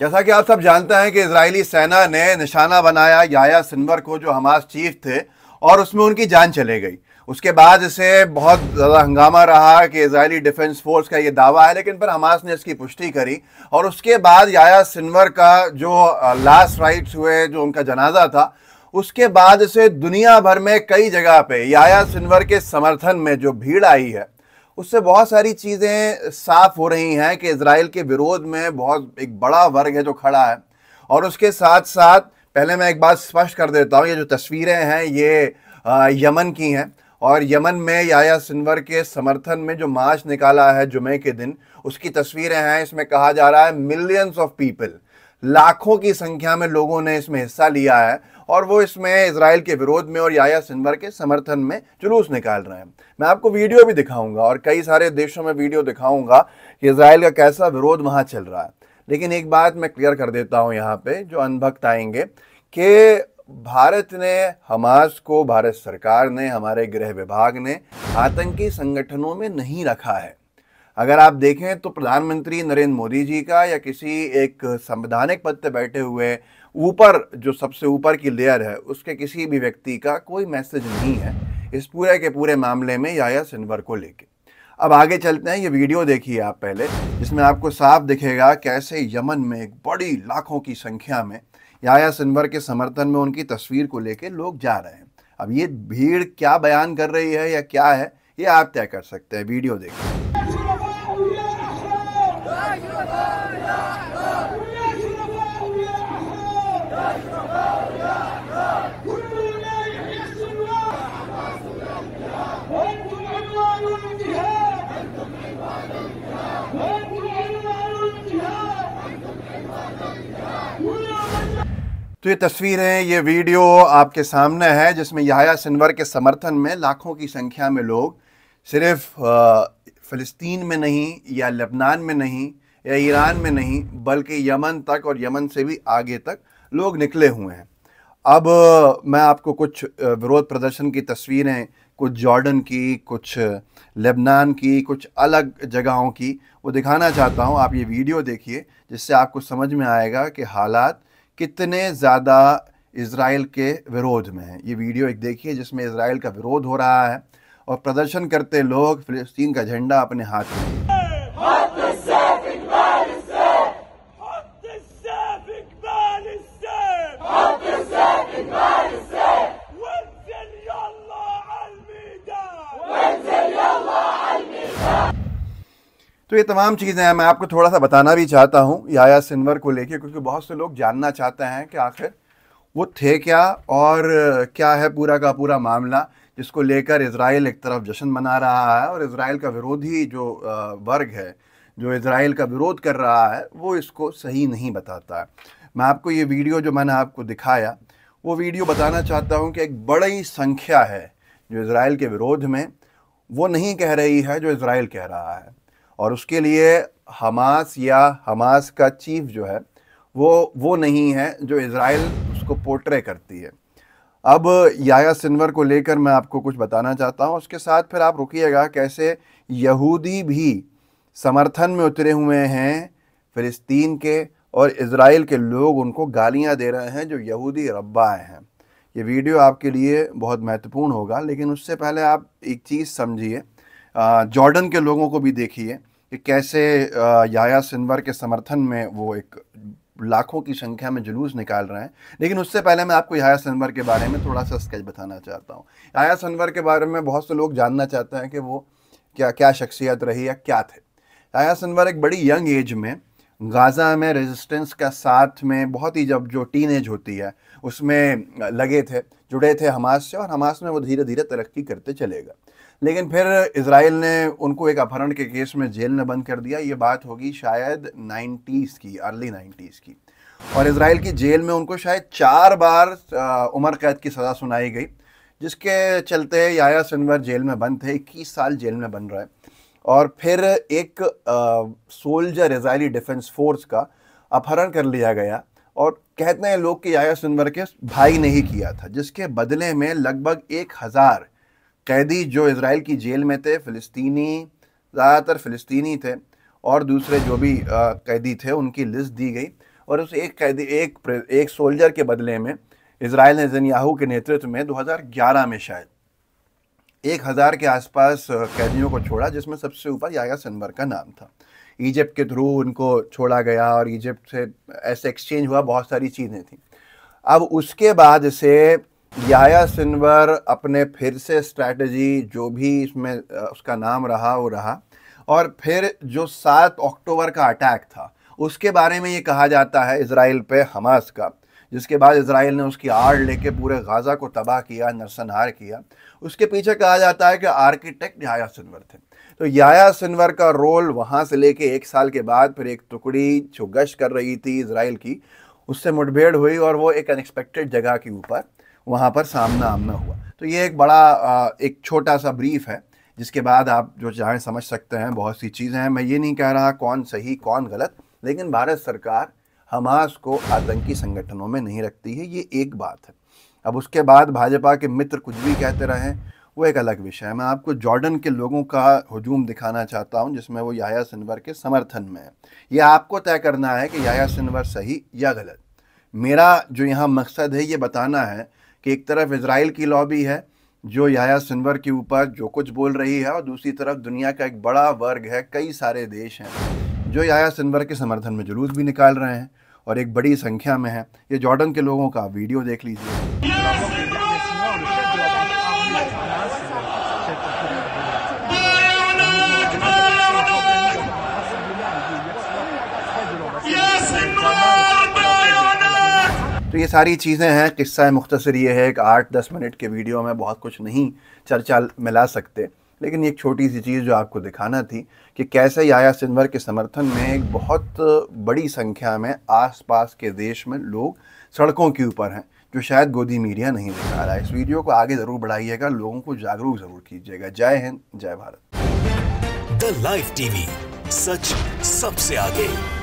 जैसा कि आप सब जानते हैं कि इसराइली सेना ने निशाना बनाया याया सिनवर को जो हमास चीफ थे और उसमें उनकी जान चले गई उसके बाद इसे बहुत ज़्यादा हंगामा रहा कि इसराइली डिफेंस फोर्स का ये दावा है लेकिन फिर हमास ने इसकी पुष्टि करी और उसके बाद याया सिनवर का जो लास्ट राइट्स हुए जो उनका जनाजा था उसके बाद इसे दुनिया भर में कई जगह पे याया सिनवर के समर्थन में जो भीड़ आई है उससे बहुत सारी चीज़ें साफ हो रही हैं कि इसराइल के विरोध में बहुत एक बड़ा वर्ग है जो खड़ा है और उसके साथ साथ पहले मैं एक बात स्पष्ट कर देता हूँ ये जो तस्वीरें हैं ये यमन की हैं और यमन में याया सिनवर के समर्थन में जो मार्च निकाला है जुमे के दिन उसकी तस्वीरें हैं इसमें कहा जा रहा है मिलियंस ऑफ पीपल लाखों की संख्या में लोगों ने इसमें हिस्सा लिया है और वो इसमें इसराइल के विरोध में और याया सिनवर के समर्थन में जुलूस निकाल रहे हैं मैं आपको वीडियो भी दिखाऊंगा और कई सारे देशों में वीडियो दिखाऊंगा कि इसराइल का कैसा विरोध वहाँ चल रहा है लेकिन एक बात मैं क्लियर कर देता हूँ यहाँ पे जो अनभक्त आएंगे कि भारत ने हमास को भारत सरकार ने हमारे गृह विभाग ने आतंकी संगठनों में नहीं रखा है अगर आप देखें तो प्रधानमंत्री नरेंद्र मोदी जी का या किसी एक संवैधानिक पद पर बैठे हुए ऊपर जो सबसे ऊपर की लेयर है उसके किसी भी व्यक्ति का कोई मैसेज नहीं है इस पूरे के पूरे मामले में याया सिन्वर को लेके अब आगे चलते हैं ये वीडियो देखिए आप पहले जिसमें आपको साफ दिखेगा कैसे यमन में एक बड़ी लाखों की संख्या में याया सिन्वर के समर्थन में उनकी तस्वीर को लेके लोग जा रहे हैं अब ये भीड़ क्या बयान कर रही है या क्या है ये आप तय कर सकते हैं वीडियो देखिए तो ये तस्वीरें ये वीडियो आपके सामने है जिसमें याया सिनवर के समर्थन में लाखों की संख्या में लोग सिर्फ फ़लस्तीन में नहीं या लेबनान में नहीं या ईरान में नहीं बल्कि यमन तक और यमन से भी आगे तक लोग निकले हुए हैं अब मैं आपको कुछ विरोध प्रदर्शन की तस्वीरें कुछ जॉर्डन की कुछ लेबनान की कुछ अलग जगहों की वो दिखाना चाहता हूँ आप ये वीडियो देखिए जिससे आपको समझ में आएगा कि हालात कितने ज़्यादा इसराइल के विरोध में है ये वीडियो एक देखिए जिसमें इसराइल का विरोध हो रहा है और प्रदर्शन करते लोग फिलिस्तीन का झंडा अपने हाथ में तो ये तमाम चीज़ें हैं मैं आपको थोड़ा सा बताना भी चाहता हूँ याया सिन्वर को लेके क्योंकि बहुत से लोग जानना चाहते हैं कि आखिर वो थे क्या और क्या है पूरा का पूरा मामला जिसको लेकर इसराइल एक तरफ जश्न मना रहा है और इसराइल का विरोधी जो वर्ग है जो इसराइल का विरोध कर रहा है वो इसको सही नहीं बताता है मैं आपको ये वीडियो जो मैंने आपको दिखाया वो वीडियो बताना चाहता हूँ कि एक बड़ी संख्या है जो इसराइल के विरोध में वो नहीं कह रही है जो इसराइल कह रहा है और उसके लिए हमास या हमास का चीफ जो है वो वो नहीं है जो इसराइल उसको पोर्ट्रे करती है अब याया सिनवर को लेकर मैं आपको कुछ बताना चाहता हूँ उसके साथ फिर आप रुकिएगा कैसे यहूदी भी समर्थन में उतरे हुए हैं फ़िलिस्तीन के और इसराइल के लोग उनको गालियाँ दे रहे हैं जो यहूदी रब्बाए हैं ये वीडियो आपके लिए बहुत महत्वपूर्ण होगा लेकिन उससे पहले आप एक चीज़ समझिए जॉर्डन के लोगों को भी देखिए कि कैसे याया सिनवर के समर्थन में वो एक लाखों की संख्या में जुलूस निकाल रहे हैं लेकिन उससे पहले मैं आपको याया सनवर के बारे में थोड़ा सा स्केच बताना चाहता हूँ याया सनवर के बारे में बहुत से लोग जानना चाहते हैं कि वो क्या क्या शख्सियत रही या क्या थे याया सनवर एक बड़ी यंग एज में गाज़ा में रेजिस्टेंस का साथ में बहुत ही जब जो टीन एज होती है उसमें लगे थे जुड़े थे हमास से और हमास में वो धीरे धीरे तरक्की करते चलेगा लेकिन फिर इसराइल ने उनको एक अपहरण के केस में जेल में बंद कर दिया ये बात होगी शायद नाइन्टीज़ की अर्ली नाइन्टीज़ की और इसराइल की जेल में उनको शायद चार बार उम्र कैद की सज़ा सुनाई गई जिसके चलते याया सिनवर जेल में बंद थे इक्कीस साल जेल में बन रहे और फिर एक सोल्जर इसराइली डिफेंस फोर्स का अपहरण कर लिया गया और कहते हैं लोग कि याया सुनवर के भाई ने ही किया था जिसके बदले में लगभग एक हज़ार कैदी जो इसराइल की जेल में थे फ़िलिस्तीनी ज़्यादातर फ़िलिस्तीनी थे और दूसरे जो भी कैदी थे उनकी लिस्ट दी गई और उस एक कैदी एक एक सोल्जर के बदले में इसराइल ने जनयाहू के नेतृत्व में 2011 में शायद एक हज़ार के आसपास कैदियों को छोड़ा जिसमें सबसे ऊपर याया सनवर का नाम था इजिप्ट के थ्रू उनको छोड़ा गया और इजिप्ट से ऐसे एक्सचेंज हुआ बहुत सारी चीज़ें थी अब उसके बाद से याया सिनवर अपने फिर से स्ट्रैटेजी जो भी इसमें उसका नाम रहा वो रहा और फिर जो सात अक्टूबर का अटैक था उसके बारे में ये कहा जाता है इसराइल पे हमास का जिसके बाद इसराइल ने उसकी आड़ लेके पूरे गाज़ा को तबाह किया नरसनहार किया उसके पीछे कहा जाता है कि आर्किटेक्ट याया सिनवर थे तो याया सिनवर का रोल वहाँ से लेके एक साल के बाद फिर एक टुकड़ी जो गश्त कर रही थी इसराइल की उससे मुठभेड़ हुई और वो एक अनएक्सपेक्टेड जगह के ऊपर वहाँ पर सामना आमना हुआ तो ये एक बड़ा एक छोटा सा ब्रीफ है जिसके बाद आप जो चाहें समझ सकते हैं बहुत सी चीज़ें हैं मैं ये नहीं कह रहा कौन सही कौन गलत लेकिन भारत सरकार हमास को आतंकी संगठनों में नहीं रखती है ये एक बात है अब उसके बाद भाजपा के मित्र कुछ भी कहते रहें वो एक अलग विषय है मैं आपको जॉर्डन के लोगों का हजूम दिखाना चाहता हूं जिसमें वो याया सिनवर के समर्थन में है ये आपको तय करना है कि याया सिनवर सही या गलत मेरा जो यहाँ मकसद है ये बताना है कि एक तरफ इसराइल की लॉबी है जो याया सिनवर के ऊपर जो कुछ बोल रही है और दूसरी तरफ दुनिया का एक बड़ा वर्ग है कई सारे देश हैं जो याया सिनवर के समर्थन में जुलूस भी निकाल रहे हैं और एक बड़ी संख्या में है ये जॉर्डन के लोगों का वीडियो देख लीजिए तो ये सारी चीज़ें हैं किस्सा मुख्तर ये है कि आठ दस मिनट के वीडियो में बहुत कुछ नहीं चर्चा मिला सकते लेकिन एक छोटी सी चीज़ जो आपको दिखाना थी कि कैसे याया सिन्वर के समर्थन में एक बहुत बड़ी संख्या में आसपास के देश में लोग सड़कों के ऊपर हैं जो शायद गोदी मीडिया नहीं दिखा रहा है इस वीडियो को आगे ज़रूर बढ़ाइएगा लोगों को जागरूक ज़रूर कीजिएगा जय हिंद जय भारत द लाइव टीवी सच सबसे आगे